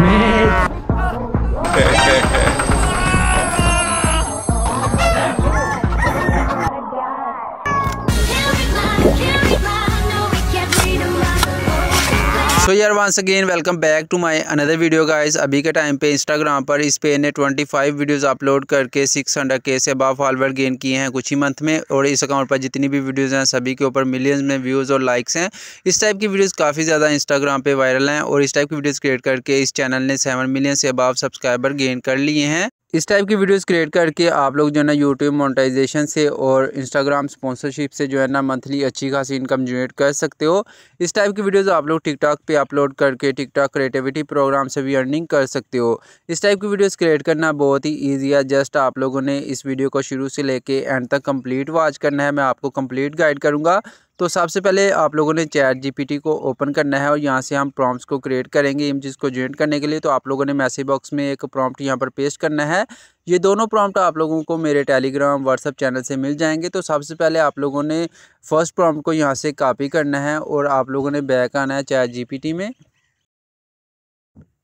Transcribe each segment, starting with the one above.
Man. So यार once again welcome back to my another video guys अभी के time पे इंस्टाग्राम पर इस पेज ने 25 वीडियोस अपलोड करके 600 के से बा फॉलोअर गेन किए हैं कुछ ही मंथ में और इस अकाउंट पर जितनी भी वीडियोस हैं सभी के ऊपर मिलियंस में व्यूज़ और लाइक्स हैं इस टाइप की वीडियोज़ काफ़ी ज़्यादा इंस्टाग्राम पर वायरल हैं और इस टाइप की वीडियोज़ क्रिएट करके इस चैनल ने सेवन मिलियन से अबाव सब्सक्राइबर गेन कर लिए हैं इस टाइप की वीडियोस क्रिएट करके आप लोग जो है ना यूट्यूब मोनेटाइजेशन से और इंस्टाग्राम स्पॉन्सरशिप से जो है ना मंथली अच्छी खासी इनकम जनरेट कर सकते हो इस टाइप की वीडियोस आप लोग टिकटॉक पे अपलोड करके टिकटॉक क्रिएटिविटी प्रोग्राम से भी अर्निंग कर सकते हो इस टाइप की वीडियोस क्रिएट करना बहुत ही ईजी है जस्ट आप लोगों ने इस वीडियो को शुरू से लेके एंड तक कम्प्लीट वॉच करना है मैं आपको कम्प्लीट गाइड करूँगा तो सबसे पहले आप लोगों ने चैट जीपीटी को ओपन करना है और यहाँ से हम प्रॉम्प्ट्स को क्रिएट करेंगे इमेजेस को ज्वाइन करने के लिए तो आप लोगों ने मैसेज बॉक्स में एक प्रॉम्प्ट यहाँ पर पेस्ट करना है ये दोनों प्रॉम्प्ट आप लोगों को मेरे टेलीग्राम व्हाट्सअप चैनल से मिल जाएंगे तो सबसे पहले आप लोगों ने फर्स्ट प्रॉम्प्ट को यहाँ से कॉपी करना है और आप लोगों ने बैक आना है चैट जीपीटी में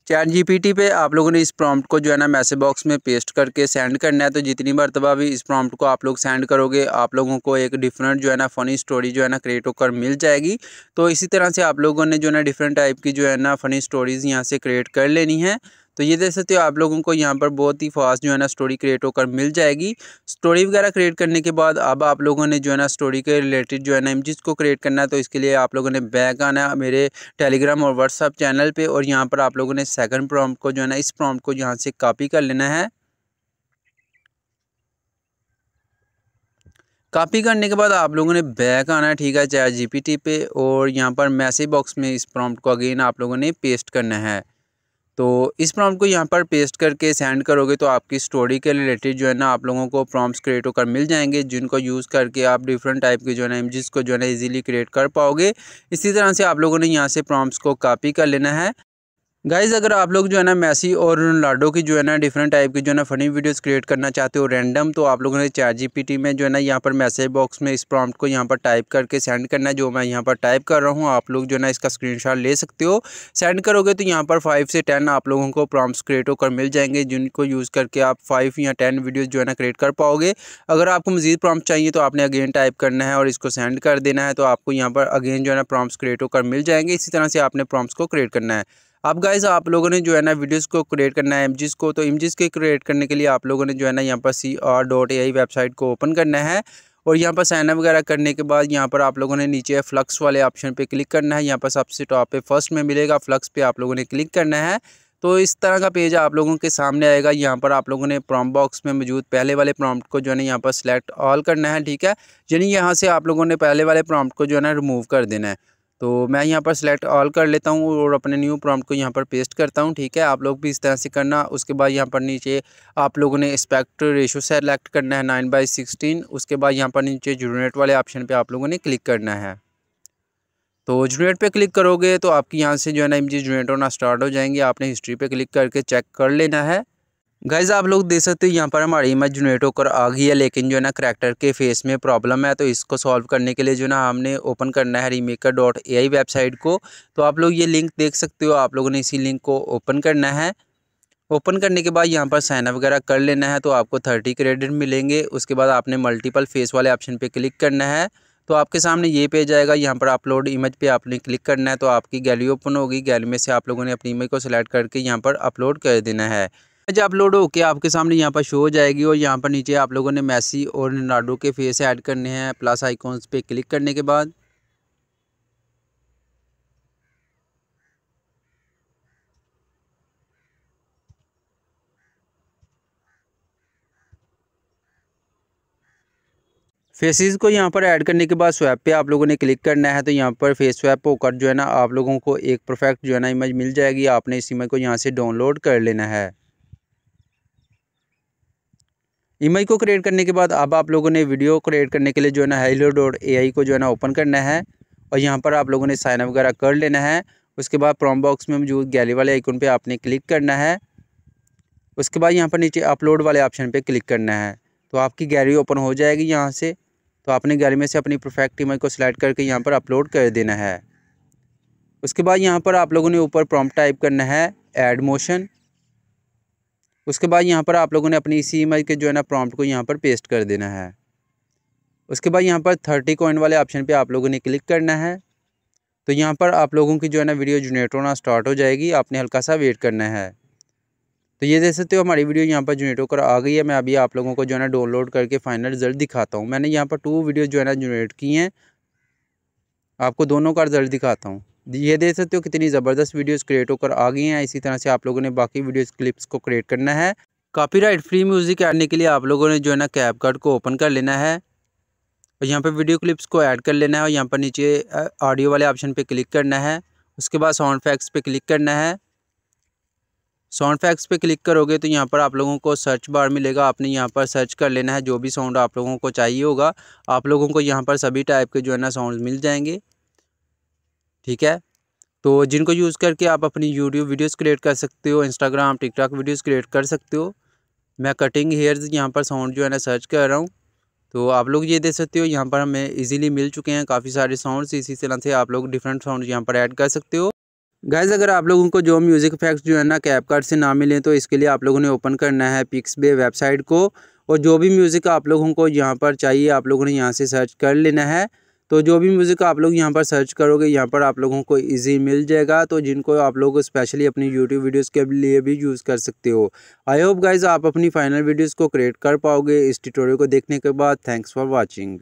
चैट जीपीटी पे आप लोगों ने इस प्रॉम्प्ट को जो है ना मैसेज बॉक्स में पेस्ट करके सेंड करना है तो जितनी मरतबा भी इस प्रॉम्प्ट को आप लोग सेंड करोगे आप लोगों को एक डिफरेंट जो है ना फ़नी स्टोरी जो है ना क्रिएट होकर मिल जाएगी तो इसी तरह से आप लोगों ने जो है ना डिफरेंट टाइप की जो है ना फ़नी स्टोरीज़ यहाँ से क्रिएट कर लेनी है तो ये देख सकते हो आप लोगों को यहाँ पर बहुत ही फास्ट जो है ना स्टोरी क्रिएट होकर मिल जाएगी स्टोरी वगैरह क्रिएट करने के बाद अब आप लोगों ने जो है ना स्टोरी के रिलेटेड जो है ना इमेज को क्रिएट करना है तो इसके लिए आप लोगों ने बैक आना मेरे टेलीग्राम और व्हाट्सअप चैनल पर और यहाँ पर आप लोगों ने सेकेंड प्रॉम्प्ट को जो है ना इस प्रॉम्प्ट को यहाँ से कॉपी कर लेना है कॉपी करने के बाद आप लोगों ने बैक आना है ठीक है चाहे जीपीटी पे और यहाँ पर मैसेज बॉक्स में इस प्रॉम्प्ट को अगेन आप लोगों ने पेस्ट करना है तो इस प्रॉम्प्ट को यहाँ पर पेस्ट करके सेंड करोगे तो आपकी स्टोरी के रिलेटेड जो है ना आप लोगों को प्रॉम्प्ट्स क्रिएट होकर मिल जाएंगे जिनको यूज़ करके आप डिफरेंट टाइप के जो है ना इमेजेस को जो है ना इजीली क्रिएट कर पाओगे इसी तरह से आप लोगों ने यहाँ से प्रॉम्प्ट्स को कॉपी कर लेना है गाइज़ अगर आप लोग जो है ना मैसी और रोनाल्डो की जो है ना डिफरेंट टाइप की जो है ना फनी वीडियोस क्रिएट करना चाहते हो रैंडम तो आप लोगों ने चार जीपीटी में जो है ना यहाँ पर मैसेज बॉक्स में इस प्रॉम्प्ट को यहाँ पर टाइप करके सेंड करना है जो मैं यहाँ पर टाइप कर रहा हूँ आप लोग जो है ना इसका स्क्रीन ले सकते हो सेंड करोगे तो यहाँ पर फाइव से टेन आप लोगों को प्रॉम्प्ट क्रिएट होकर मिल जाएंगे जिनको यूज़ करके आप फाइव या टेन वीडियोज़ जो है ना क्रिएट कर पाओगे अगर आपको मजीद प्रॉम्प्ट चाहिए तो आपने अगेन टाइप करना है और इसको सेंड कर देना है तो आपको यहाँ पर अगेन जो है ना प्रॉम्प्ट क्रिएट होकर मिल जाएंगे इसी तरह से आपने प्रॉम्प्ट को क्रिएट करना है अब गाइज आप लोगों ने जो है ना वीडियोस को क्रिएट करना है इमजेस को तो इमजेस के क्रिएट करने के लिए आप लोगों ने जो है ना यहाँ पर C R dot A I website को ओपन करना है और यहाँ पर साइनअप वगैरह करने के बाद यहाँ पर आप लोगों ने नीचे फ्लक्स वाले ऑप्शन पर क्लिक करना है यहाँ पर सबसे टॉप पे फर्स्ट में मिलेगा फ्लक्स पर आप लोगों ने क्लिक करना है तो इस तरह का पेज आप लोगों के सामने आएगा यहाँ पर आप लोगों ने प्रॉम बॉक्स में मौजूद पहले वाले प्रॉम्प्ट को जो है ना यहाँ पर सिलेक्ट ऑल करना है ठीक है यानी यहाँ से आप लोगों ने पहले वाले प्रॉम्प्ट को जो है ना रिमूव कर देना है तो मैं यहाँ पर सिलेक्ट ऑल कर लेता हूँ और अपने न्यू प्रॉम्प्ट को यहाँ पर पेस्ट करता हूँ ठीक है आप लोग भी इस तरह से करना उसके बाद यहाँ पर नीचे आप लोगों ने स्पेक्ट रेशो सेलेक्ट करना है नाइन बाई सिक्सटीन उसके बाद यहाँ पर नीचे जूनेट वाले ऑप्शन पर आप लोगों ने क्लिक करना है तो जूनेट पे क्लिक करोगे तो आपकी यहाँ से जो है ना जी जूनेट होना स्टार्ट हो जाएंगे आपने हिस्ट्री पर क्लिक करके चेक कर लेना है गाइज आप लोग देख सकते हो यहाँ पर हमारी इमेज जनरेट होकर आ गई है लेकिन जो है ना करैक्टर के फेस में प्रॉब्लम है तो इसको सॉल्व करने के लिए जो है ना हमने ओपन करना है remaker dot A I website को तो आप लोग ये लिंक देख सकते हो आप लोगों ने इसी लिंक को ओपन करना है ओपन करने के बाद यहाँ पर साइन अप वगैरह कर लेना है तो आपको थर्टी क्रेडिट मिलेंगे उसके बाद आपने मल्टीपल फेस वाले ऑप्शन पर क्लिक करना है तो आपके सामने ये पेज आएगा यहाँ पर अपलोड इमेज पे आपने क्लिक करना है तो आपकी गैलरी ओपन होगी गैलरी में से आप लोगों ने अपनी इमेज को सिलेक्ट करके यहाँ पर अपलोड कर देना है अच्छा अपलोड होके आपके सामने यहाँ पर शो हो जाएगी और यहाँ पर नीचे आप लोगों ने मैसी और रोनाल्डो के फेस ऐड करने हैं प्लस आइकॉन्स पे क्लिक करने के बाद फेसेस को यहाँ पर ऐड करने के बाद स्वैप पे आप लोगों ने क्लिक करना है तो यहाँ पर फेस स्वैप होकर जो है ना आप लोगों को एक परफेक्ट जो है ना इमेज मिल जाएगी आपने इस इमेज को यहाँ से डाउनलोड कर लेना है इमेज को क्रिएट करने के बाद अब आप लोगों ने वीडियो क्रिएट करने के लिए जो है ना हेलो डॉट ए को जो है ना ओपन करना है और यहाँ पर आप लोगों ने साइनअप वगैरह कर लेना है उसके बाद प्रॉम बॉक्स में मौजूद गैली वाले आइकन पर आपने क्लिक करना है उसके बाद यहाँ पर नीचे अपलोड वाले ऑप्शन पर क्लिक करना है तो आपकी गैलरी ओपन हो जाएगी यहाँ से तो आपने गैलरी में से अपनी परफेक्ट इमेज को सिलेक्ट करके यहाँ पर अपलोड कर देना है उसके बाद यहाँ पर आप लोगों ने ऊपर प्रॉम्प्ट टाइप करना है एड मोशन उसके बाद यहाँ पर आप लोगों ने अपनी इसी इमेज के जो है ना प्रॉम्प्ट को यहाँ पर पेस्ट कर देना है उसके बाद यहाँ पर थर्टी कॉइन वाले ऑप्शन पे आप लोगों ने क्लिक करना है तो यहाँ पर आप लोगों की जो है ना वीडियो जनरेट होना स्टार्ट हो जाएगी आपने हल्का सा वेट करना है तो ये देख सकते हो हमारी वीडियो यहाँ पर जनरेट होकर आ गई है मैं अभी आप लोगों को जो है ना डाउनलोड करके फाइनल रिजल्ट दिखाता हूँ मैंने यहाँ पर टू वीडियो जो है ना जनरेट की हैं आपको दोनों का रिजल्ट दिखाता हूँ ये देख सकते हो कितनी ज़बरदस्त वीडियोस क्रिएट होकर आ गई हैं इसी तरह से आप लोगों ने बाकी वीडियोस क्लिप्स को क्रिएट करना है कॉपीराइट फ्री म्यूज़िक ऐडने के लिए आप लोगों ने जो है ना कैप कार्ड को ओपन कर लेना है और यहाँ पर वीडियो क्लिप्स को ऐड कर लेना है और यहाँ पर नीचे ऑडियो वाले ऑप्शन पर क्लिक करना है उसके बाद साउंड फैक्स पर क्लिक करना है साउंड फैक्स पे क्लिक करोगे तो यहाँ पर आप लोगों को सर्च बार मिलेगा आपने यहाँ पर सर्च कर लेना है जो भी साउंड आप लोगों को चाहिए होगा आप लोगों को यहाँ पर सभी टाइप के जो है ना साउंड मिल जाएंगे ठीक है तो जिनको यूज़ करके आप अपनी यूट्यूब वीडियोज़ क्रिएट कर सकते हो इंस्टाग्राम टिकटॉक वीडियोज़ क्रिएट कर सकते हो मैं कटिंग हेयर्स यहाँ पर साउंड जो है ना सर्च कर रहा हूँ तो आप लोग ये दे सकते हो यहाँ पर हमें इजीली मिल चुके हैं काफ़ी सारे साउंड्स इसी तरह से आप लोग डिफरेंट साउंड यहाँ पर ऐड कर सकते हो गैज़ अगर आप लोगों को जो म्यूज़िक इफेक्ट्स जो है ना कैप कार्ड से ना मिलें तो इसके लिए आप लोगों ने ओपन करना है पिक्स बे वेबसाइट को और जो भी म्यूज़िक आप लोगों को यहाँ पर चाहिए आप लोगों ने यहाँ से सर्च कर लेना है तो जो भी म्यूज़िक आप लोग यहाँ पर सर्च करोगे यहाँ पर आप लोगों को ईजी मिल जाएगा तो जिनको आप लोग स्पेशली अपनी यूट्यूब वीडियोस के लिए भी यूज़ कर सकते हो आई होप गाइज आप अपनी फाइनल वीडियोस को क्रिएट कर पाओगे इस ट्यूटोरियल को देखने के बाद थैंक्स फॉर वॉचिंग